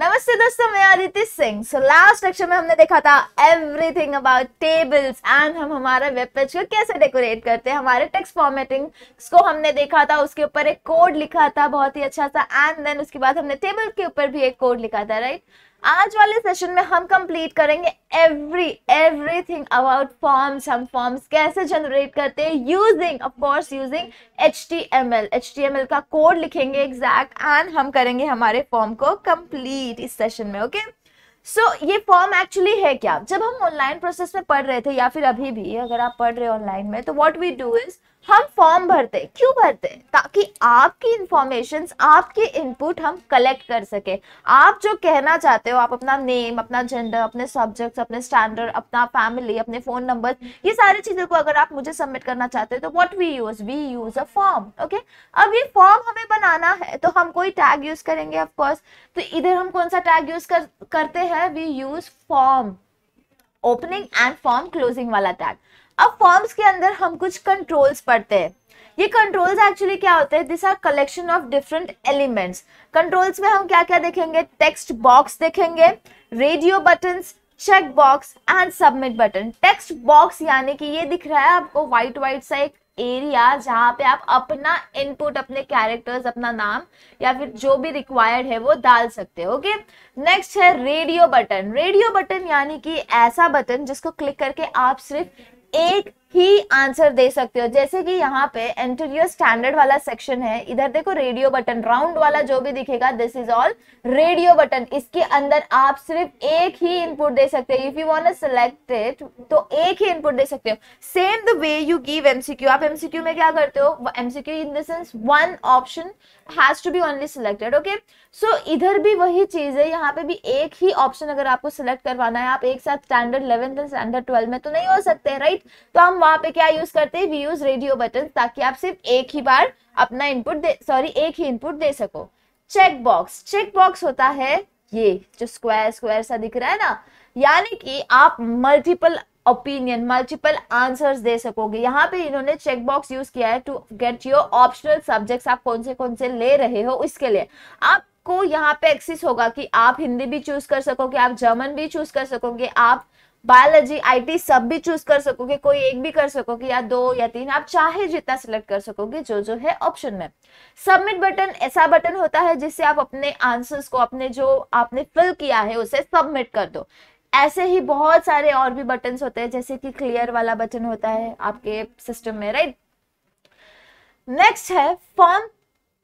नमस्ते दोस्तों मैं Aditya Singh so last lecture में हमने देखा था एवरीथिंग अबाउट टेबल्स एंड हम हमारा वेब पेज को कैसे डेकोरेट करते हैं हमारे टेक्स्ट फॉर्मेटिंग को हमने देखा था उसके ऊपर एक कोड लिखा था बहुत ही अच्छा सा एंड देन उसके बाद हमने टेबल के ऊपर भी एक कोड लिखा था राइट right? आज वाले सेशन में हम कंप्लीट करेंगे एवरी एवरीथिंग अबाउट फॉर्म्स हम फॉर्म्स कैसे जनरेट करते हैं using of course using H T M L H T M L का कोड लिखेंगे एग्जैक्ट एंड हम करेंगे हमारे फॉर्म को कंप्लीट इस सेशन में ओके okay? सो so, ये फॉर्म एक्चुअली है क्या जब हम ऑनलाइन प्रोसेस में पढ़ रहे थे या फिर अभी भी अगर आप पढ़ रहे हो ऑनलाइन में तो व्हाट वी डू इज हम फॉर्म भरते क्यों भरते ताकि आपकी इंफॉर्मेशन आपके इनपुट हम कलेक्ट कर सके आप जो कहना चाहते हो आप अपना नेम अपना जेंडर अपने सब्जेक्ट अपने स्टैंडर्ड अपना फैमिली अपने फोन नंबर ये सारी चीजों को अगर आप मुझे सबमिट करना चाहते हो तो what we use we use a form okay अब ये फॉर्म हमें बनाना है तो हम कोई टैग यूज करेंगे ऑफकोर्स तो इधर हम कौन सा टैग यूज कर, करते हैं we use form opening and form closing वाला टैग अब फॉर्म्स के अंदर हम कुछ कंट्रोल्स पढ़ते हैं ये कंट्रोल्स एक्चुअली क्या होते हैं this are collection of different elements controls में हम क्या क्या देखेंगे टेक्स्ट बॉक्स देखेंगे radio button check box and submit button text box यानी कि ये दिख रहा है आपको व्हाइट व्हाइट सा एक एरिया जहां पे आप अपना इनपुट अपने कैरेक्टर्स अपना नाम या फिर जो भी रिक्वायर्ड है वो डाल सकते हो ओके नेक्स्ट है रेडियो बटन रेडियो बटन यानी कि ऐसा बटन जिसको क्लिक करके आप सिर्फ एक ही आंसर दे सकते हो जैसे कि यहाँ पे एंटीरियर स्टैंडर्ड वाला सेक्शन है इधर देखो रेडियो बटन राउंड वाला जो भी दिखेगा this is all radio button इसके अंदर आप सिर्फ एक ही इनपुट दे सकते हो if you want select it तो एक ही इनपुट दे सकते हो same the way you give MCQ आप एमसीक्यू में क्या करते हो MCQ in the sense one option has to be only selected okay so इधर भी वही चीज है यहाँ पे भी एक ही ऑप्शन अगर आपको सिलेक्ट करवाना है आप एक साथ standard eleventh and standard twelve में तो नहीं हो सकते राइट right? तो हम वहां पे क्या यूज करते हैं वी यूज रेडियो बटन ताकि आप सिर्फ एक ही बार अपना इनपुट दे सॉरी एक ही इनपुट दे सको चेक बॉक्स चेक बॉक्स होता है ये जो स्क्वायर स्क्वायर सा दिख रहा है ना यानी कि आप मल्टीपल ओपिनियन मल्टीपल आंसर दे सकोगे यहाँ पे इन्होंने चेक बॉक्स यूज किया है to get your optional subject आप कौन से कौन से ले रहे हो इसके लिए आप को यहाँ पे एक्सिस होगा कि आप हिंदी भी चूज कर सकोगे आप जर्मन भी चूज कर सकोगे आप बायोलॉजी आईटी सब भी चूज कर सकोगे कोई एक भी कर सकोगे या दो या तीन आप चाहे जितना सिलेक्ट कर सकोगे जो जो है ऑप्शन में सबमिट बटन ऐसा बटन होता है जिससे आप अपने आंसर्स को अपने जो आपने फिल किया है उसे सबमिट कर दो ऐसे ही बहुत सारे और भी बटन होते हैं जैसे कि क्लियर वाला बटन होता है आपके सिस्टम में राइट नेक्स्ट है form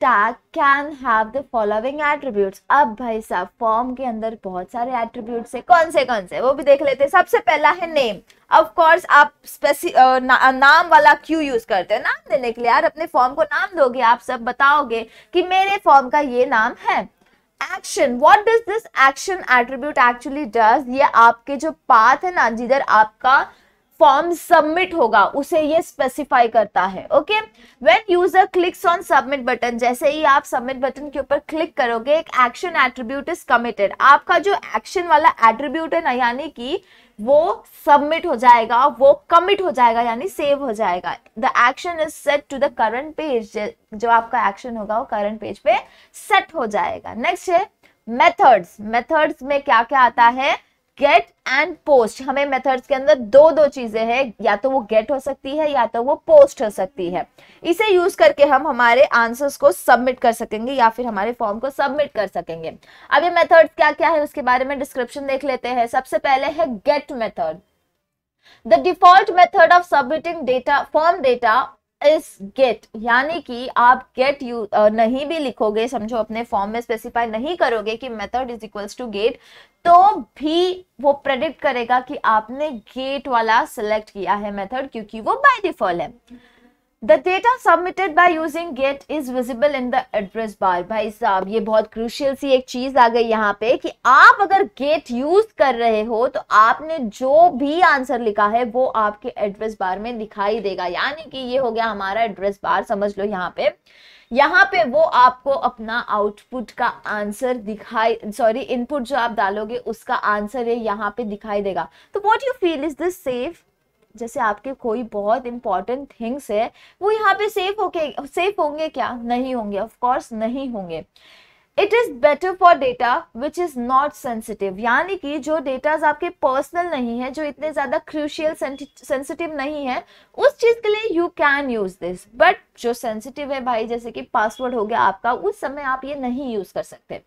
tag can have the following attribute अब भाई साहब फॉर्म के अंदर बहुत सारे एट्रीब्यूट है कौन से कौन से वो भी देख लेते हैं सबसे पहला है नेम ऑफ कोर्स आप स्पेसि ना, नाम वाला क्यू यूज करते हो नाम देने के लिए यार अपने फॉर्म को नाम दोगे आप सब बताओगे कि मेरे फॉर्म का ये नाम है action what does this action attribute actually does ये आपके जो पाथ है ना जिधर आपका फॉर्म सबमिट होगा उसे ये स्पेसिफाई करता है okay when user clicks on submit button जैसे ही आप सबमिट बटन के ऊपर क्लिक करोगे एक एक्शन एट्रीब्यूट इज कमिटेड आपका जो एक्शन वाला एट्रीब्यूट है ना यानी कि वो सबमिट हो जाएगा वो कमिट हो जाएगा यानी सेव हो जाएगा the action is set to the current page जो आपका एक्शन होगा वो करंट पेज पे सेट हो जाएगा नेक्स्ट है मेथड्स मेथड्स में क्या क्या आता है गेट एंड पोस्ट हमें मेथड्स के अंदर दो दो चीजें हैं या तो वो गेट हो सकती है या तो वो पोस्ट हो सकती है इसे यूज करके हम हमारे आंसर्स को सबमिट कर सकेंगे या फिर हमारे फॉर्म को सबमिट कर सकेंगे अब ये मेथड क्या क्या है उसके बारे में डिस्क्रिप्शन देख लेते हैं सबसे पहले है get method the default method of submitting data form data इस गेट यानी कि आप गेट यू नहीं भी लिखोगे समझो अपने फॉर्म में स्पेसिफाई नहीं करोगे कि method is equals to get तो भी वो प्रेडिक्ट करेगा कि आपने गेट वाला सिलेक्ट किया है मेथड क्योंकि वो बाय डिफॉल्ट है The data submitted by using GET is visible in the address bar. भाई साहब ये बहुत क्रूशियल सी एक चीज आ गई यहाँ पे कि आप अगर GET यूज कर रहे हो तो आपने जो भी आंसर लिखा है वो आपके एड्रेस बार में दिखाई देगा यानी कि ये हो गया हमारा एड्रेस बार समझ लो यहाँ पे यहाँ पे वो आपको अपना आउटपुट का आंसर दिखाई सॉरी इनपुट जो आप डालोगे उसका आंसर ये यहाँ पे दिखाई देगा तो what you feel is this safe जैसे आपके कोई बहुत इंपॉर्टेंट थिंग्स है वो यहाँ पे सेफ होके सेफ होंगे क्या नहीं होंगे ऑफ कोर्स नहीं होंगे it is better for data which is not sensitive यानी कि जो डेटाज आपके पर्सनल नहीं है जो इतने ज्यादा क्रूशियल सेंसिटिव नहीं है उस चीज के लिए you can use this but जो सेंसिटिव है भाई जैसे कि पासवर्ड हो गया आपका उस समय आप ये नहीं यूज कर सकते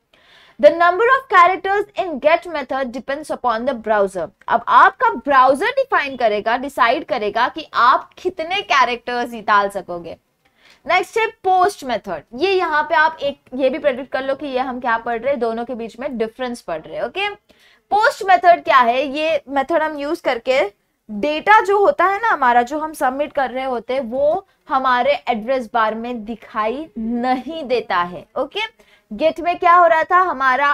the number of characters in get method depends upon the browser अब आपका ब्राउजर डिफाइन करेगा डिसाइड करेगा कि आप कितने कैरेक्टर्स निकाल सकोगे नेक्स्ट है पोस्ट मेथड ये यहाँ पे आप एक ये भी प्रेडिक्ट कर लो कि ये हम क्या पढ़ रहे हैं दोनों के बीच में डिफरेंस पढ़ रहे हैं ओके पोस्ट मेथड क्या है ये मेथड हम यूज करके डेटा जो होता है ना हमारा जो हम सबमिट कर रहे होते हैं वो हमारे एड्रेस बार में दिखाई नहीं देता है ओके okay? गेट में क्या हो रहा था हमारा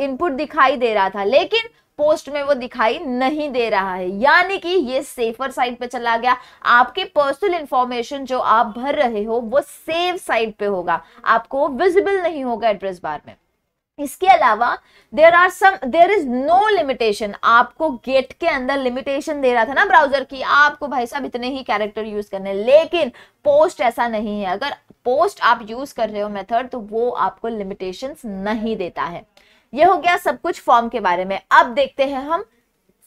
इनपुट दिखाई दे रहा था लेकिन पोस्ट में वो दिखाई नहीं दे रहा है यानी कि ये सेफर साइड पे चला गया आपके पर्सनल इंफॉर्मेशन जो आप भर रहे हो वो सेफ साइड पे होगा आपको विजिबल नहीं होगा एड्रेस बार में इसके अलावा there are some there is no limitation आपको गेट के अंदर लिमिटेशन दे रहा था ना ब्राउजर की आपको भाई साहब इतने ही कैरेक्टर यूज करने लेकिन पोस्ट ऐसा नहीं है अगर पोस्ट आप यूज कर रहे हो मेथड तो वो आपको लिमिटेशंस नहीं देता है ये हो गया सब कुछ फॉर्म के बारे में अब देखते हैं हम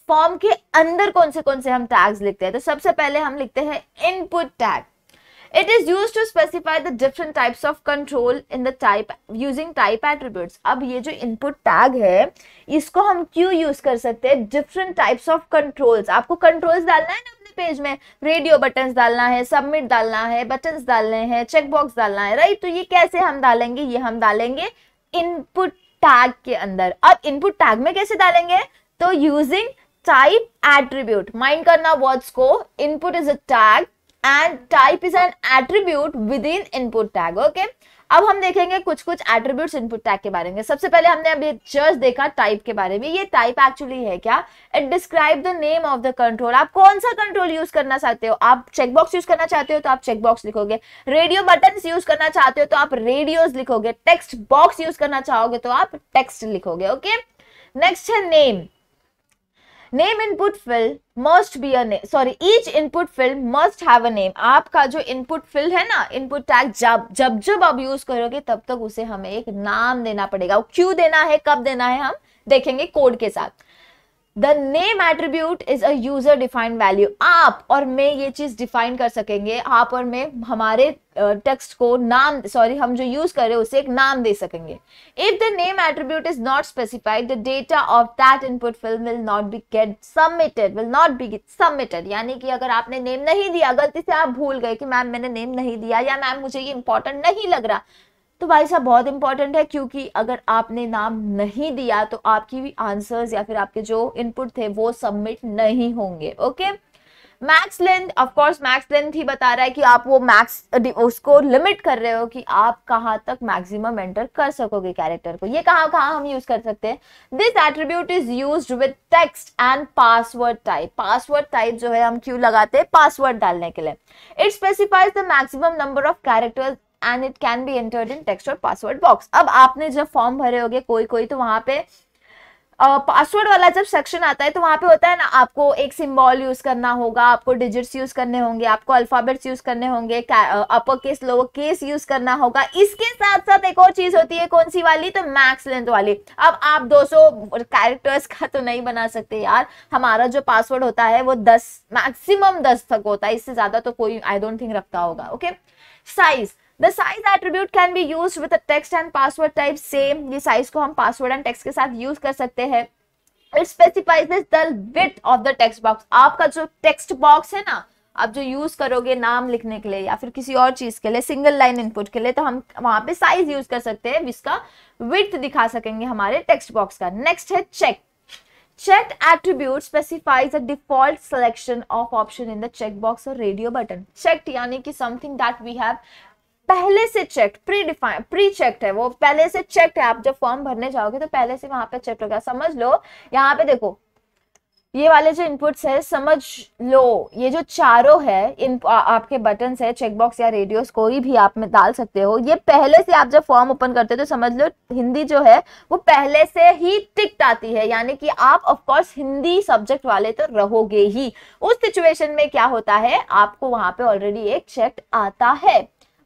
फॉर्म के अंदर कौन से कौन से हम टैग्स लिखते हैं तो सबसे पहले हम लिखते हैं input tag it is use to specify the different types of control in the type using type attributes अब ये जो इनपुट टैग है इसको हम क्यों यूज कर सकते हैं डिफरेंट टाइप्स ऑफ कंट्रोल्स आपको कंट्रोल्स डालना है ना लेफ्ट पेज में रेडियो बटन डालना है सबमिट डालना है बटन डालने हैं चेकबॉक्स डालना है राइट तो ये कैसे हम डालेंगे ये हम डालेंगे इनपुट टैग के अंदर अब इनपुट टैग में कैसे डालेंगे तो यूजिंग टाइप एट्रीब्यूट माइंड करना वर्ड्स को input is a tag and type is an attribute with in input tag okay अब हम देखेंगे कुछ कुछ एट्रीब्यूट्स इनपुट टैग के बारे में सबसे पहले हमने अभी जस्ट देखा टाइप के बारे में ये टाइप एक्चुअली है क्या it describe the name of the control आप कौन सा कंट्रोल यूज करना चाहते हो आप चेकबॉक्स यूज करना चाहते हो तो आप चेकबॉक्स लिखोगे रेडियो बटन यूज करना चाहते हो तो आप रेडियोज लिखोगे टेक्स्ट बॉक्स यूज करना चाहोगे तो आप टेक्स्ट लिखोगे ओके नेक्स्ट है name name input field must be um sorry each input field must have a name आपका जो इनपुट फिल है ना इनपुट टैग जब जब जब आप यूज करोगे तब तक उसे हमें एक नाम देना पड़ेगा क्यों देना है कब देना है हम देखेंगे कोड के साथ the name attribute is a user defined value आप और मैं ये चीज डिफाइन कर सकेंगे आप और मैं हमारे टेक्स्ट को नाम सॉरी हम जो यूज कर रहे हैं उसे एक नाम दे सकेंगे if the name attribute is not specified the data of that input film will not be get submitted will not be get submitted यानी कि अगर आपने नेम नहीं दिया गलती से आप भूल गए कि मैम मैंने नेम नहीं दिया या मैम मुझे ये इंपॉर्टेंट नहीं लग रहा तो भाई साहब बहुत इंपॉर्टेंट है क्योंकि अगर आपने नाम नहीं दिया तो आपकी भी आंसर्स या फिर आपके जो इनपुट थे वो सबमिट नहीं होंगे okay max length of course max length ही बता रहा है कि आप वो मैक्स उसको लिमिट कर रहे हो कि आप कहाँ तक मैक्सिमम एंटर कर सकोगे कैरेक्टर को ये कहाँ कहाँ हम यूज कर सकते हैं this attribute is use with text and password type password type जो है हम क्यों लगाते हैं पासवर्ड डालने के लिए it specifies the maximum number of characters and it can be entered in text और पासवर्ड बॉक्स अब आपने जब फॉर्म भरे हो कोई कोई तो वहां पे पासवर्ड uh, वाला जब सेक्शन आता है तो वहां पे होता है ना आपको एक सिंबल यूज करना होगा आपको डिजिट्स यूज करने होंगे आपको अल्फाबेट्स यूज करने होंगे upper case lower case use करना होगा इसके साथ साथ एक और चीज होती है कौन सी वाली तो मैक्स लेंथ वाली अब आप 200 कैरेक्टर्स का तो नहीं बना सकते यार हमारा जो पासवर्ड होता है वो दस मैक्सिमम दस तक होता है इससे ज्यादा तो कोई आई डोंट थिंक रखता होगा okay okay? Size the size attribute can be use with text and password type same ये साइज को हम पासवर्ड एंड टेक्स्ट के साथ यूज कर सकते हैं it specifies the width of the text box आपका जो टेक्स्ट बॉक्स है ना आप जो यूज करोगे नाम लिखने के लिए या फिर किसी और चीज के लिए सिंगल लाइन इनपुट के लिए तो हम वहां पे साइज यूज कर सकते हैं जिसका विथ दिखा सकेंगे हमारे टेक्स्ट बॉक्स का नेक्स्ट है check check attribute specifies a default selection of option in the check box और रेडियो बटन चेक यानी कि समथिंग दैट वी हैव पहले से check pre define pre checked है वो पहले से चेक्ड है आप जब फॉर्म भरने जाओगे तो पहले से वहां पर चेक गया समझ लो यहाँ पे देखो ये वाले जो इनपुट्स है समझ लो ये जो चारों है इन आ, आपके बटन है चेकबॉक्स या रेडियोस कोई भी आप में डाल सकते हो ये पहले से आप जब फॉर्म ओपन करते हो तो समझ लो हिंदी जो है वो पहले से ही टिकट आती है यानी कि आप ऑफ कोर्स हिंदी सब्जेक्ट वाले तो रहोगे ही उस सिचुएशन में क्या होता है आपको वहां पे ऑलरेडी एक चेक आता है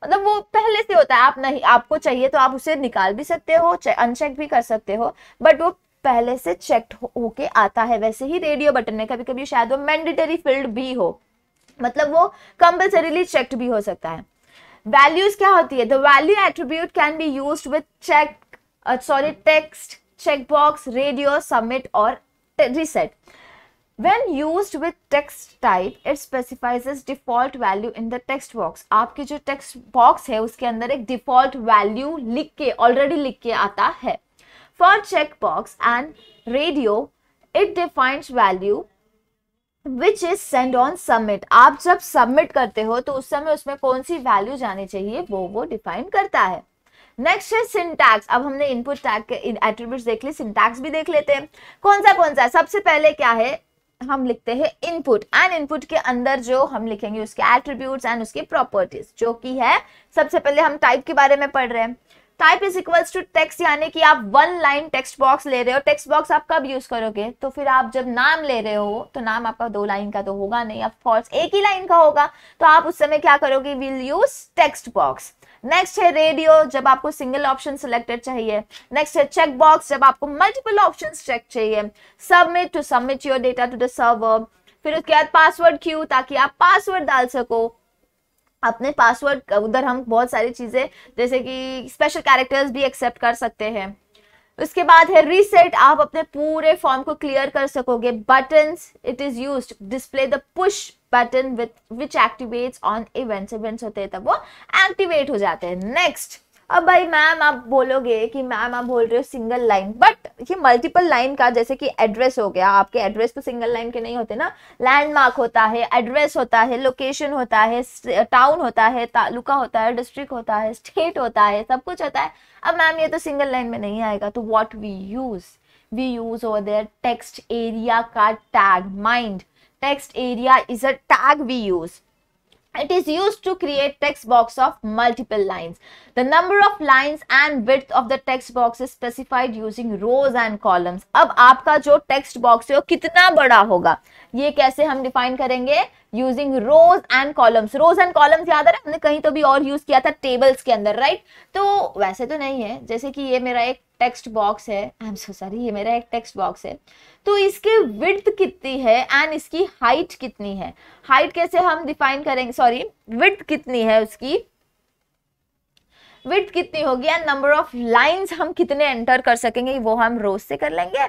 मतलब वो पहले से होता है आप नहीं आपको चाहिए तो आप उसे निकाल भी सकते हो अनचेक भी कर सकते हो बट वो पहले से चेक होके हो आता है वैसे ही रेडियो बटन में कभी कभी शायद वो मैंडेटरी फील्ड भी हो मतलब वो कंपल्सरीली चेक्ड भी हो सकता है वैल्यूज क्या होती है the value attribute can be use with check sorry text checkbox radio submit और reset When used with text type, it specifies its default value in the text box. आपके जो text box है उसके अंदर एक default value लिख के already लिख के आता है For checkbox and radio, it defines value which is send on submit आप जब सबमिट करते हो तो उस समय उसमें कौन सी वैल्यू जानी चाहिए वो वो डिफाइन करता है नेक्स्ट है सिंटैक्स अब हमने इनपुट टैग के एट्रीब्यूट देख लिए सिंटैक्स भी देख लेते हैं कौन सा कौन सा सबसे पहले क्या है हम लिखते हैं इनपुट एंड इनपुट के अंदर जो हम लिखेंगे उसके एट्रीब्यूट एंड उसकी प्रॉपर्टीज जो की है सबसे पहले हम टाइप के बारे में पढ़ रहे हैं type is equals to text यानी कि आप वन लाइन टेक्स्ट बॉक्स ले रहे हो टेक्स्ट बॉक्स आप कब यूज करोगे तो फिर आप जब नाम ले रहे हो तो नाम आपका दो लाइन का तो होगा नहीं ऑफ एक ही लाइन का होगा तो आप उस समय क्या करोगे will use text box next है रेडियो जब आपको सिंगल ऑप्शन सिलेक्टेड चाहिए नेक्स्ट है चेक बॉक्स जब आपको मल्टीपल ऑप्शन चेक चाहिए submit to submit your data to the server फिर उसके बाद पासवर्ड क्यू ताकि आप पासवर्ड डाल सको अपने पासवर्ड उधर हम बहुत सारी चीजें जैसे कि स्पेशल कैरेक्टर्स भी एक्सेप्ट कर सकते हैं उसके बाद है रीसेट आप अपने पूरे फॉर्म को क्लियर कर सकोगे button it is use display the push button with which activate on events events होते हैं तब वो एक्टिवेट हो जाते हैं नेक्स्ट अब भाई मैम आप बोलोगे कि मैम आप बोल रहे हो सिंगल लाइन बट ये मल्टीपल लाइन का जैसे कि एड्रेस हो गया आपके एड्रेस तो सिंगल लाइन के नहीं होते ना लैंडमार्क होता है एड्रेस होता है लोकेशन होता है टाउन होता है तालुका होता है डिस्ट्रिक्ट होता है स्टेट होता है सब कुछ होता है अब मैम ये तो सिंगल लाइन में नहीं आएगा तो what we use we use over there text area का tag mind text area is a tag we use It is used to create text box of multiple lines. The number of lines and width of the text box is specified using rows and columns. अब आपका जो text box है वो कितना बड़ा होगा ये कैसे हम define करेंगे using rows and columns rows and columns याद है हमने कहीं तो भी और यूज किया था टेबल्स के अंदर राइट right? तो वैसे तो नहीं है जैसे कि ये मेरा एक टेक्स्ट बॉक्स है आई एम सो सॉरी ये मेरा एक टेक्स्ट बॉक्स है तो इसके विड्थ कितनी है एंड इसकी हाइट कितनी है हाइट कैसे हम डिफाइन करेंगे सॉरी विड्थ कितनी है उसकी विड्थ कितनी होगी एंड नंबर ऑफ लाइंस हम कितने एंटर कर सकेंगे वो हम रोज से कर लेंगे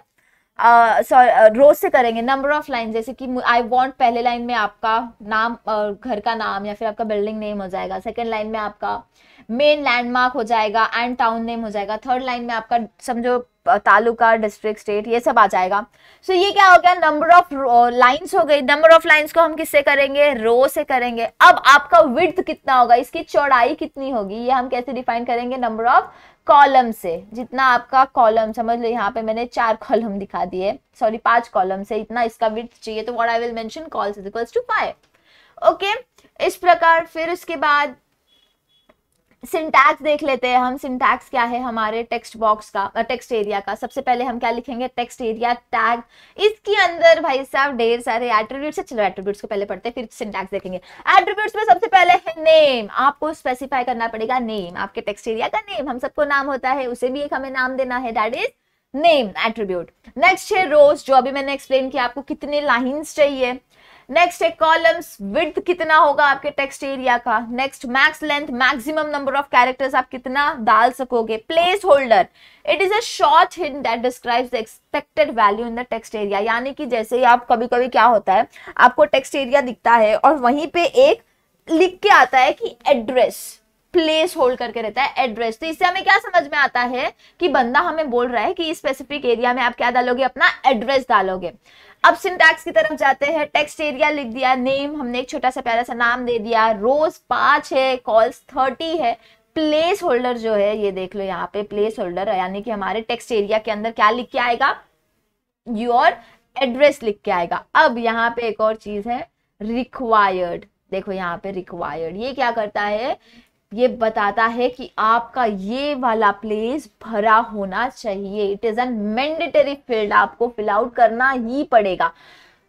रोज से करेंगे नंबर ऑफ लाइन जैसे कि आई वॉन्ट पहले लाइन में आपका नाम घर का नाम या फिर आपका बिल्डिंग नेम हो जाएगा सेकेंड लाइन में आपका मेन लैंडमार्क हो जाएगा एंड टाउन नेम हो जाएगा थर्ड लाइन में आपका समझो तालुका डिस्ट्रिक्ट स्टेट ये सब आ जाएगा सो so, ये क्या हो गया नंबर ऑफ लाइंस हो गई नंबर ऑफ लाइंस को हम किससे करेंगे रो से करेंगे अब आपका विड्थ कितना होगा इसकी चौड़ाई कितनी होगी ये हम कैसे डिफाइन करेंगे नंबर ऑफ कॉलम से जितना आपका कॉलम समझ लो यहाँ पे मैंने चार कॉलम दिखा दिए सॉरी पांच कॉलम से इतना इसका विथ चाहिए तो what I will mention cols is equals to five okay इस प्रकार फिर उसके बाद सिंटैक्स देख लेते हैं हम सिंटैक्स क्या है हमारे टेक्स्ट बॉक्स का टेक्स्ट एरिया का सबसे पहले हम क्या लिखेंगे टेक्स्ट एरिया टैग इसके अंदर भाई साहब ढेर सारे एट्रीब्यूट्स है चलो एट्रीब्यूट्स को पहले पढ़ते हैं फिर सिंटैक्स देखेंगे एट्रीब्यूट्स में सबसे पहले है नेम आपको स्पेसिफाई करना पड़ेगा नेम आपके टेक्स्ट एरिया का नेम हम सबको नाम होता है उसे भी एक हमें नाम देना है that is name attribute next है रोज जो अभी मैंने एक्सप्लेन किया आपको कितने लाइन्स चाहिए नेक्स्ट है कॉलम्स विड्थ कितना होगा आपके टेक्स्ट एरिया का next max length maximum number of characters आप कितना डाल सकोगे placeholder it is a short hint that describes the expected value in the text area यानी कि जैसे ही आप कभी कभी क्या होता है आपको टेक्स्ट एरिया दिखता है और वहीं पे एक लिख के आता है कि एड्रेस प्लेस होल्ड करके रहता है एड्रेस तो इससे हमें क्या समझ में आता है कि बंदा हमें बोल रहा है कि स्पेसिफिक एरिया में आप क्या डालोगे अपना एड्रेस डालोगे अब सिंटैक्स की तरफ जाते हैं टेक्स्ट एरिया लिख दिया नेम हमने एक छोटा सा प्यारा सा नाम दे दिया रोज पांच है कॉल्स थर्टी है प्लेस होल्डर जो है ये देख लो यहाँ पे प्लेस होल्डर यानी कि हमारे टेक्स्ट एरिया के अंदर क्या लिख के आएगा योर एड्रेस लिख के आएगा अब यहाँ पे एक और चीज है रिक्वायर्ड देखो यहाँ पे रिक्वायर्ड ये क्या करता है ये बताता है कि आपका ये वाला प्लेस भरा होना चाहिए it is an mandatory field आपको फिल आउट करना ही पड़ेगा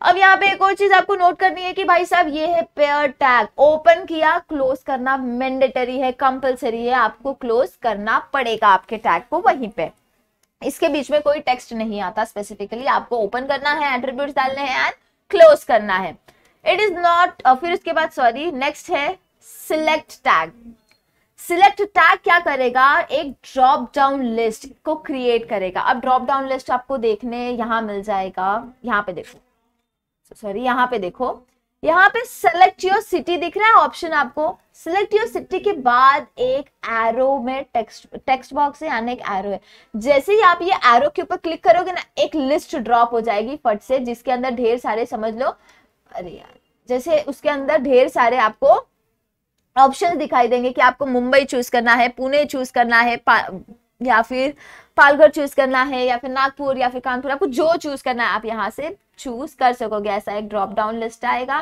अब यहाँ पे एक और चीज आपको नोट करनी है कि भाई साहब ये है पेयर टैग ओपन किया क्लोज करना मैंडेटरी है कंपलसरी है आपको क्लोज करना पड़ेगा आपके टैग को वहीं पे इसके बीच में कोई टेक्स्ट नहीं आता स्पेसिफिकली आपको ओपन करना है एंट्रीब्यूट डालने हैं एंड क्लोज करना है इट इज नॉट फिर उसके बाद सॉरी नेक्स्ट है सिलेक्ट टैग सिलेक्ट टैग क्या करेगा एक ड्रॉप डाउन लिस्ट को क्रिएट करेगा अब ड्रॉप डाउन लिस्ट आपको देखने यहां मिल जाएगा यहाँ पे देखो सॉरी यहाँ पे देखो यहाँ पे सिलेक्ट योर सिटी दिख रहा है ऑप्शन आपको सिलेक्ट योर सिटी के बाद एक एरो में टेक्स्ट टेक्स्ट बॉक्स है यानी एक एरो है जैसे ही आप ये एरो के ऊपर क्लिक करोगे ना एक लिस्ट ड्रॉप हो जाएगी फट से जिसके अंदर ढेर सारे समझ लो अरे यार जैसे उसके अंदर ढेर सारे आपको ऑप्शन दिखाई देंगे कि आपको मुंबई चूज करना है पुणे चूज करना है या फिर पालघर चूज करना है या फिर नागपुर या फिर कानपुर आपको जो चूज करना है आप यहाँ से चूज कर सकोगे ऐसा एक ड्रॉप डाउन लिस्ट आएगा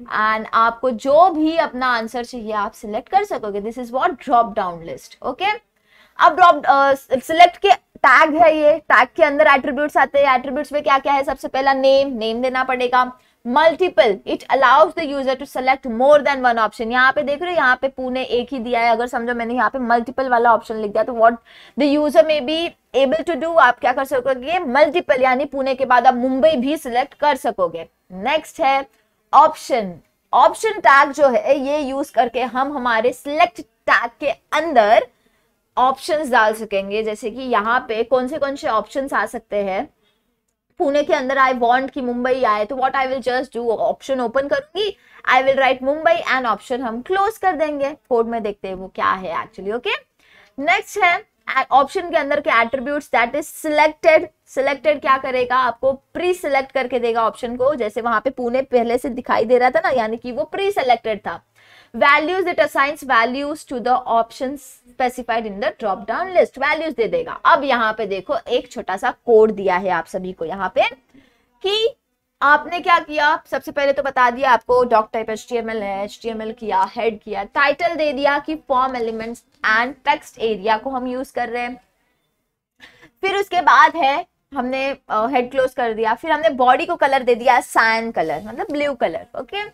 एंड आपको जो भी अपना आंसर चाहिए आप सिलेक्ट कर सकोगे this is what drop down list okay अब ड्रॉप सिलेक्ट के टैग है ये टैग के अंदर एट्रीब्यूट्स आते हैं एट्रीब्यूट्स में क्या क्या है सबसे पहला नेम नेम देना पड़ेगा multiple it allows the user to select more than one option यहाँ पे देख रहे हो यहाँ पे पुणे एक ही दिया है अगर समझो मैंने यहाँ पे मल्टीपल वाला ऑप्शन लिख दिया तो what the user may be able to do आप क्या कर सकोगे मल्टीपल यानी पुणे के बाद आप मुंबई भी सिलेक्ट कर सकोगे नेक्स्ट है ऑप्शन ऑप्शन टैग जो है ये यूज करके हम हमारे सिलेक्ट टैग के अंदर ऑप्शन डाल सकेंगे जैसे कि यहाँ पे कौन से कौन से ऑप्शन आ सकते हैं पुणे के अंदर आई वॉन्ट कि मुंबई आए तो what I will just do option open करूंगी I will write Mumbai and option हम क्लोज कर देंगे फोर्ड में देखते हैं वो क्या है एक्चुअली ओके नेक्स्ट है ऑप्शन के अंदर के attribute that is selected selected क्या करेगा आपको प्री सिलेक्ट करके देगा ऑप्शन को जैसे वहां पे पुणे पहले से दिखाई दे रहा था ना यानी कि वो प्री सिलेक्टेड था values it assigns values to the option specified in the drop down list values दे देगा अब यहाँ पे देखो एक छोटा सा कोड दिया है आप सभी को यहाँ पे कि आपने क्या किया सबसे पहले तो बता दिया आपको doctype H T M L है एच टी एम एल किया हेड किया टाइटल दे दिया कि form elements and text area को हम यूज कर रहे हैं फिर उसके बाद है हमने हेड uh, क्लोज कर दिया फिर हमने बॉडी को कलर दे दिया साइन कलर मतलब ब्लू कलर ओके okay?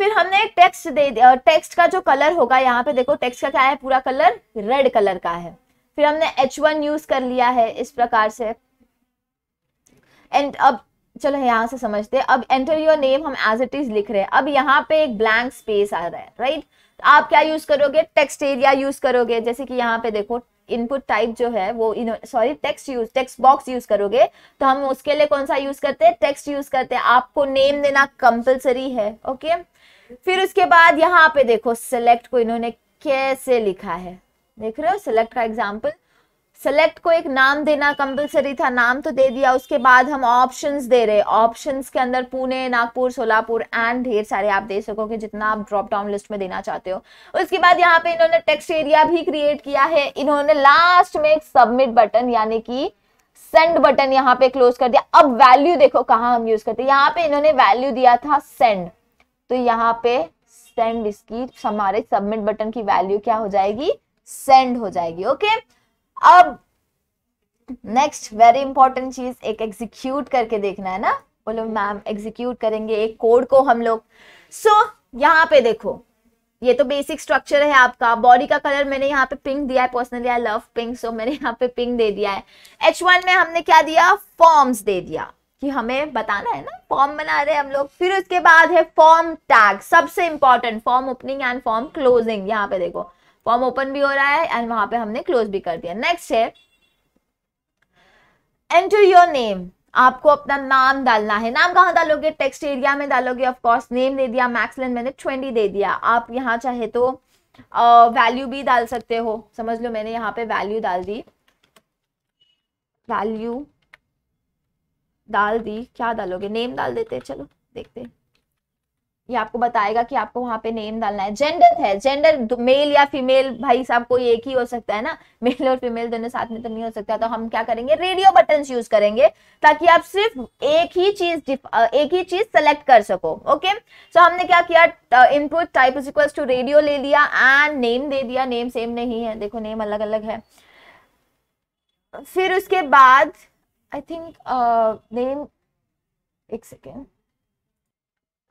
फिर हमने एक टेक्स्ट दे दिया टेक्स्ट का जो कलर होगा यहाँ पे देखो टेक्स्ट का क्या है पूरा कलर रेड कलर का है फिर हमने एच वन यूज कर लिया है इस प्रकार से एंड अब चलो यहाँ से समझते अब एंटर योर नेम हम एज इट इज लिख रहे हैं अब यहाँ पे एक ब्लैंक स्पेस आ रहा है राइट तो आप क्या यूज करोगे टेक्स्ट एरिया यूज करोगे जैसे कि यहाँ पे देखो इनपुट टाइप जो है वो sorry text use text box use करोगे तो हम उसके लिए कौन सा यूज करते हैं टेक्स्ट यूज करते हैं आपको नेम देना कंपलसरी है ओके okay? फिर उसके बाद यहाँ पे देखो सेलेक्ट को इन्होंने कैसे लिखा है देख रहे हो सेलेक्ट का एग्जाम्पल सेलेक्ट को एक नाम देना कंपलसरी था नाम तो दे दिया उसके बाद हम ऑप्शंस दे रहे ऑप्शंस के अंदर पुणे नागपुर सोलापुर एंड ढेर सारे आप दे सकोगे जितना आप ड्रॉप डाउन लिस्ट में देना चाहते हो उसके बाद यहाँ पे इन्होंने टेक्स्ट एरिया भी क्रिएट किया है इन्होंने लास्ट में एक सबमिट बटन यानी कि सेंड बटन यहाँ पे क्लोज कर दिया अब वैल्यू देखो कहाँ हम यूज करते यहाँ पे इन्होंने वैल्यू दिया था सेंड तो यहाँ पे सेंड इसकी हमारे सबमिट बटन की वैल्यू क्या हो जाएगी सेंड हो जाएगी ओके अब नेक्स्ट वेरी इंपॉर्टेंट चीज एक एग्जीक्यूट करके देखना है ना बोलो मैम एग्जीक्यूट करेंगे एक कोड को हम लोग सो so, यहाँ पे देखो ये तो बेसिक स्ट्रक्चर है आपका बॉडी का कलर मैंने यहाँ पे पिंक दिया है personally I love pink so मैंने यहाँ पे पिंक दे दिया है एच वन में हमने क्या दिया फॉर्म्स दे दिया कि हमें बताना है ना फॉर्म बना रहे हम लोग फिर उसके बाद है फॉर्म टैग सबसे important form opening and form closing यहाँ पे देखो फॉर्म ओपन भी हो रहा है एंड वहां पे हमने क्लोज भी कर दिया नेक्स्ट है एंटर योर नेम आपको अपना नाम डालना है नाम कहाँ डालोगे टेक्स्ट एरिया में डालोगे ऑफकोर्स नेम दे दिया मैक्सलेन मैंने ट्वेंटी दे दिया आप यहाँ चाहे तो वैल्यू uh, भी डाल सकते हो समझ लो मैंने यहाँ पे वैल्यू डाल दी वैल्यू डाल दी क्या डालोगे नेम डाल देते हैं चलो देखते हैं ये आपको बताएगा कि आपको वहां पे नेम डालना है जेंडर है जेंडर मेल या फीमेल भाई साहब कोई एक ही हो सकता है ना मेल और फीमेल दोनों साथ में तो नहीं हो सकता तो हम क्या करेंगे रेडियो बटन यूज करेंगे ताकि आप सिर्फ एक ही चीज एक ही चीज सेलेक्ट कर सको ओके सो so, हमने क्या किया input type is equal to radio ले लिया एंड नेम दे दिया नेम सेम नहीं है देखो नेम अलग अलग है फिर उसके बाद I think uh, name, एक second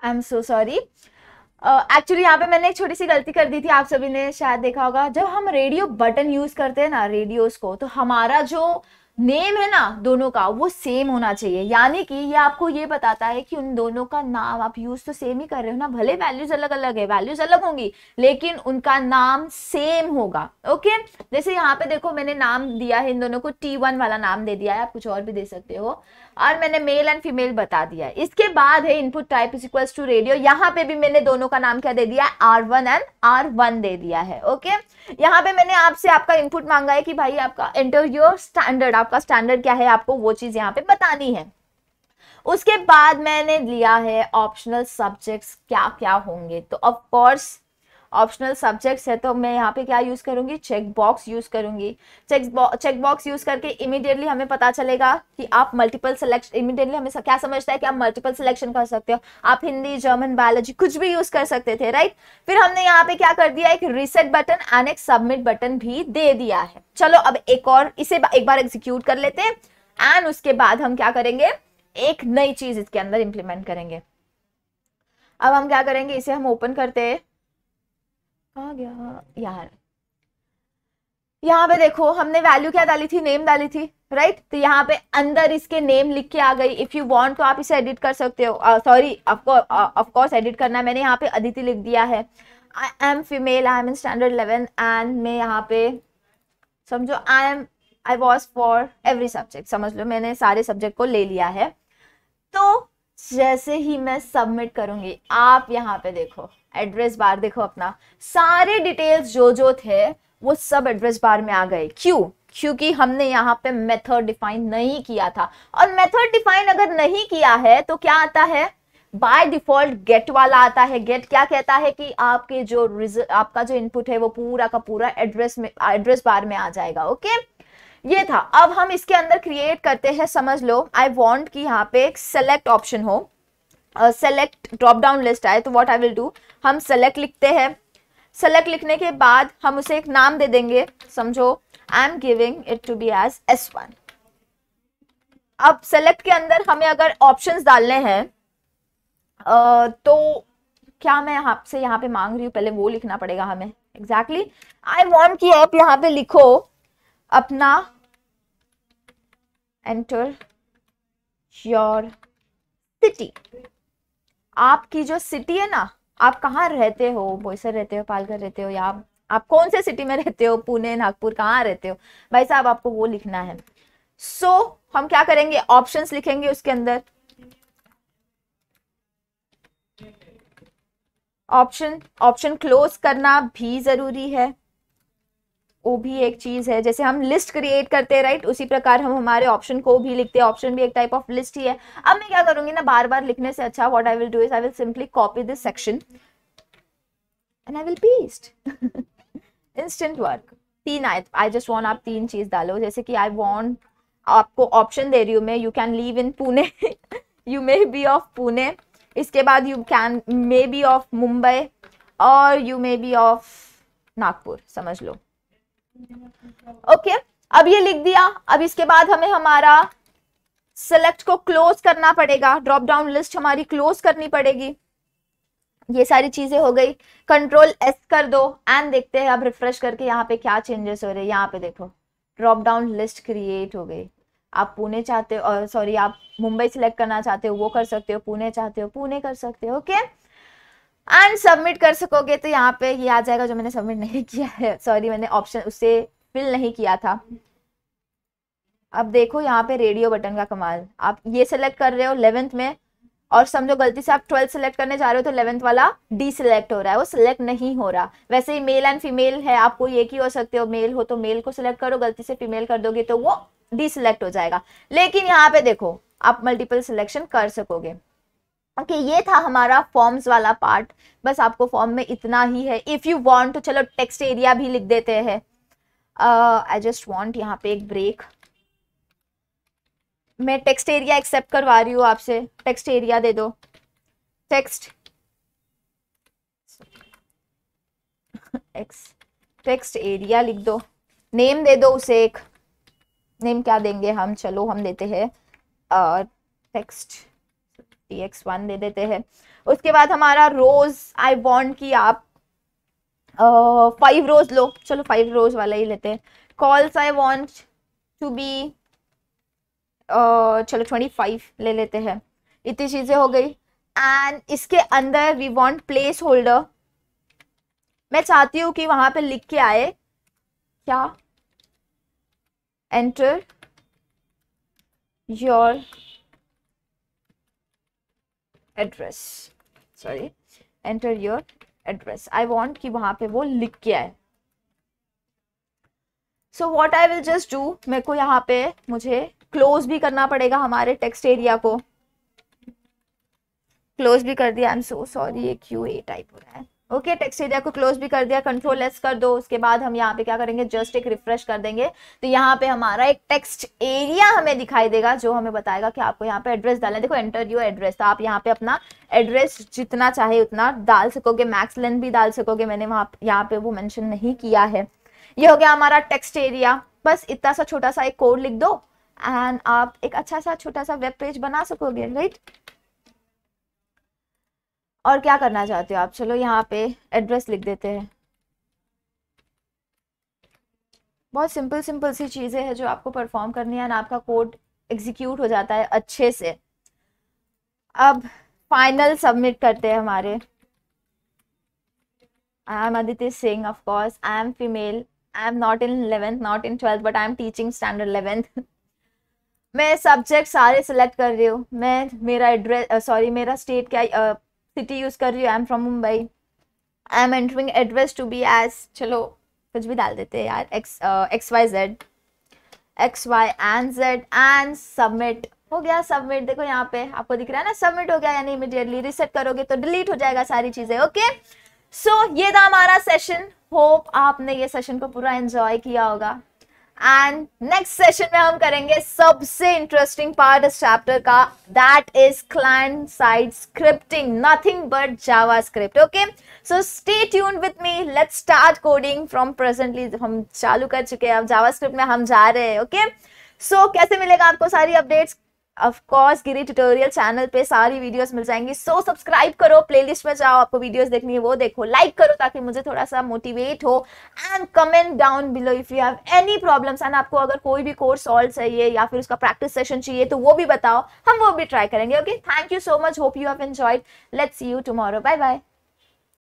I am so sorry actually यहाँ पे मैंने एक छोटी सी गलती कर दी थी आप सभी ने शायद देखा होगा जब हम रेडियो बटन यूज करते हैं ना रेडियोस को तो हमारा जो नेम है ना दोनों का वो सेम होना चाहिए यानी कि ये आपको ये बताता है कि उन दोनों का नाम आप यूज तो सेम ही कर रहे हो ना भले वैल्यूज अलग अलग है वैल्यूज अलग होंगी लेकिन उनका नाम सेम होगा ओके जैसे यहाँ पे देखो मैंने नाम दिया है इन दोनों को टी वन वाला नाम दे दिया है आप कुछ और भी दे सकते हो और मैंने मेल एंड फीमेल बता दिया इसके बाद है input type is equals to radio यहाँ पे भी मैंने दोनों का नाम क्या दे दिया R one and R one दे दिया है ओके यहाँ पे मैंने आपसे आपका इनपुट मांगा है कि भाई आपका इंटरव्यू स्टैंडर्ड आपका स्टैंडर्ड क्या है आपको वो चीज यहाँ पे बतानी है उसके बाद मैंने लिया है ऑप्शनल सब्जेक्ट्स क्या क्या होंगे तो ऑफ कोर्स ऑप्शनल सब्जेक्ट्स है तो मैं यहाँ पे क्या यूज़ करूँगी चेक बॉक्स यूज़ करूँगी चेक चेक बॉक्स यूज़ करके इमीडिएटली हमें पता चलेगा कि आप मल्टीपल सिलेक्शन इमीडिएटली हमें क्या समझता है कि आप मल्टीपल सिलेक्शन कर सकते हो आप हिंदी जर्मन बायोलॉजी कुछ भी यूज़ कर सकते थे राइट फिर हमने यहाँ पे क्या कर दिया एक रिसेट बटन एंड एक सबमिट बटन भी दे दिया है चलो अब एक और इसे एक बार एग्जीक्यूट कर लेते हैं एंड उसके बाद हम क्या करेंगे एक नई चीज इसके अंदर इंप्लीमेंट करेंगे अब हम क्या करेंगे इसे हम ओपन करते हैं आ गया यहाँ यहाँ पे देखो हमने वैल्यू क्या डाली थी नेम डाली थी राइट right? तो यहाँ पे अंदर इसके नेम लिख के आ गई इफ यू वांट तो आप इसे एडिट कर सकते हो सॉरी ऑफ कोर्स एडिट करना मैंने यहाँ पे अदिति लिख दिया है I am female I am in standard eleven and मैं यहाँ पे समझो I am I was for every subject समझ लो मैंने सारे सब्जेक्ट को ले लिया है तो जैसे ही मैं सबमिट करूंगी आप यहाँ पे देखो एड्रेस बार देखो अपना सारे डिटेल्स जो जो थे वो सब एड्रेस बार में आ गए क्यों क्योंकि हमने यहाँ पे मेथड डिफाइन नहीं किया था और मेथड डिफाइन अगर नहीं किया है तो क्या आता है बाय डिफॉल्ट गेट वाला आता है गेट क्या कहता है कि आपके जो आपका जो इनपुट है वो पूरा का पूरा एड्रेस में एड्रेस बार में आ जाएगा ओके okay? ये था अब हम इसके अंदर क्रिएट करते हैं समझ लो आई वॉन्ट कि यहाँ पे एक सेलेक्ट ऑप्शन हो सेलेक्ट ड्रॉप डाउन लिस्ट आए तो वॉट आई विल डू हम सेलेक्ट लिखते हैं सेलेक्ट लिखने के बाद हम उसे एक नाम दे देंगे समझो I am giving it to be as S one अब सेलेक्ट के अंदर हमें अगर ऑप्शंस डालने हैं तो क्या मैं आपसे यहाँ पे मांग रही हूँ पहले वो लिखना पड़ेगा हमें एग्जैक्टली आई वॉन्ट कि आप यहाँ पे लिखो अपना एंटर योर सिटी आपकी जो सिटी है ना आप कहाँ रहते हो बोईसर रहते हो पालघर रहते हो या आप, आप कौन से सिटी में रहते हो पुणे नागपुर कहाँ रहते हो भाई साहब आपको वो लिखना है सो so, हम क्या करेंगे ऑप्शंस लिखेंगे उसके अंदर ऑप्शन ऑप्शन क्लोज करना भी जरूरी है वो भी एक चीज़ है जैसे हम लिस्ट क्रिएट करते हैं राइट उसी प्रकार हम हमारे ऑप्शन को भी लिखते हैं ऑप्शन भी एक टाइप ऑफ लिस्ट ही है अब मैं क्या करूंगी ना बार बार लिखने से अच्छा what I will do is I will simply copy this section and I will paste instant work तीन आए आई जस्ट वॉन्ट आप तीन चीज़ डालो जैसे कि आई वॉन्ट आपको ऑप्शन दे रही हूँ मैं you can live in Pune you may be of Pune इसके बाद you can may be of Mumbai और you may be of Nagpur समझ लो ओके अब ये लिख दिया अब इसके बाद हमें हमारा सेलेक्ट को क्लोज करना पड़ेगा ड्रॉप डाउन लिस्ट हमारी क्लोज करनी पड़ेगी ये सारी चीजें हो गई कंट्रोल एस कर दो एंड देखते हैं अब रिफ्रेश करके यहाँ पे क्या चेंजेस हो रहे हैं यहाँ पे देखो ड्रॉप डाउन लिस्ट क्रिएट हो गई आप पुणे चाहते हो सॉरी आप मुंबई सिलेक्ट करना चाहते हो वो कर सकते हो पुणे चाहते हो पुणे कर सकते हो ओके okay? एंड सबमिट कर सकोगे तो यहाँ पे ये आ जाएगा जो मैंने सबमिट नहीं किया है सॉरी मैंने ऑप्शन उससे फिल नहीं किया था अब देखो यहाँ पे रेडियो बटन का कमाल आप ये सेलेक्ट कर रहे हो इलेवेंथ में और समझो गलती से आप ट्वेल्थ सेलेक्ट करने जा रहे हो तो इलेवेंथ वाला डी सिलेक्ट हो रहा है वो सिलेक्ट नहीं हो रहा वैसे ही मेल एंड फीमेल है आप कोई एक ही हो सकते हो मेल हो तो मेल को सिलेक्ट करो गलती से फीमेल कर दोगे तो वो डी सिलेक्ट हो जाएगा लेकिन यहाँ पे देखो आप मल्टीपल सिलेक्शन कर सकोगे ओके okay, ये था हमारा फॉर्म्स वाला पार्ट बस आपको फॉर्म में इतना ही है इफ़ यू वांट तो चलो टेक्स्ट एरिया भी लिख देते हैं आई जस्ट वांट यहाँ पे एक ब्रेक मैं टेक्स्ट एरिया एक्सेप्ट करवा रही हूँ आपसे टेक्स्ट एरिया दे दो टेक्स्ट एक्स टेक्स्ट एरिया लिख दो नेम दे दो उसे एक नेम क्या देंगे हम चलो हम देते हैं text uh, P X one दे देते हैं उसके बाद हमारा रोज आई वॉन्ट की आप फाइव uh, रोज लो चलो फाइव रोज वाला ही लेते हैं cols I want to be चलो ट्वेंटी फाइव ले लेते हैं इतनी चीज़ें हो गई एंड इसके अंदर वी वॉन्ट प्लेस होल्डर मैं चाहती हूँ कि वहां पे लिख के आए क्या enter your address sorry enter your address I want कि वहां पे वो लिख के आए so what I will just do मेरे को यहाँ पे मुझे क्लोज भी करना पड़ेगा हमारे टेक्स्ट एरिया को क्लोज भी कर दिया आई एम सो सॉरी ये क्यू ए टाइप हो रहा है ओके टेक्स्ट एरिया को क्लोज भी कर दिया कंट्रोल एस कर दो उसके बाद हम यहाँ पे क्या करेंगे जस्ट एक रिफ्रेश कर देंगे तो यहाँ पे हमारा एक टेक्स्ट एरिया हमें दिखाई देगा जो हमें बताएगा कि आपको यहाँ पे एड्रेस डालना है देखो एंटर यू एड्रेस तो आप यहाँ पे अपना एड्रेस जितना चाहे उतना डाल सकोगे मैक्स लेंथ भी डाल सकोगे मैंने वहां यहाँ पे वो मैंशन नहीं किया है ये हो गया हमारा टेक्स्ट एरिया बस इतना सा छोटा सा एक कोड लिख दो एंड आप एक अच्छा सा छोटा सा वेब पेज बना सकोगे राइट और क्या करना चाहते हो आप चलो यहाँ पे एड्रेस लिख देते हैं बहुत सिंपल सिंपल सी चीज़ें हैं जो आपको परफॉर्म करनी है ना आपका कोड एग्जीक्यूट हो जाता है अच्छे से अब फाइनल सबमिट करते हैं हमारे I am Aditya Singh of course I am female I am not in eleventh not in twelfth but I am teaching standard eleventh मैं सब्जेक्ट सारे सिलेक्ट कर रही हूँ मैं मेरा एड्रेस सॉरी मेरा स्टेट क्या सिटी यूज़ कर रही हूँ I am from Mumbai I am entering address to be as चलो कुछ भी डाल देते हैं यार X X Y Z X Y and Z and submit हो गया सबमिट देखो यहाँ पे आपको दिख रहा है ना सबमिट हो गया यानी इमीडिएटली रिसेट करोगे तो डिलीट हो जाएगा सारी चीजें ओके सो ये था हमारा सेशन होप आपने ये सेशन को पूरा एंजॉय किया होगा एंड नेक्स्ट सेशन में हम करेंगे सबसे इंटरेस्टिंग पार्ट इस चैप्टर का that is client side scripting nothing but JavaScript okay so stay tune with me let start coding from presently हम चालू कर चुके हैं अब जावा स्क्रिप्ट में हम जा रहे हैं ओके okay? सो so, कैसे मिलेगा आपको सारी updates of course Giri tutorial channel पे सारी वीडियोस मिल जाएंगी सो so, सब्सक्राइब करो प्लेलिस्ट में जाओ आपको वीडियोस देखनी है वो देखो लाइक like करो ताकि मुझे थोड़ा सा मोटिवेट हो and comment down below if you have any problems and आपको अगर कोई भी कोर्स सॉल्व चाहिए या फिर उसका प्रैक्टिस सेशन चाहिए तो वो भी बताओ हम वो भी ट्राई करेंगे okay thank you so much hope you have enjoyed let's see you tomorrow bye bye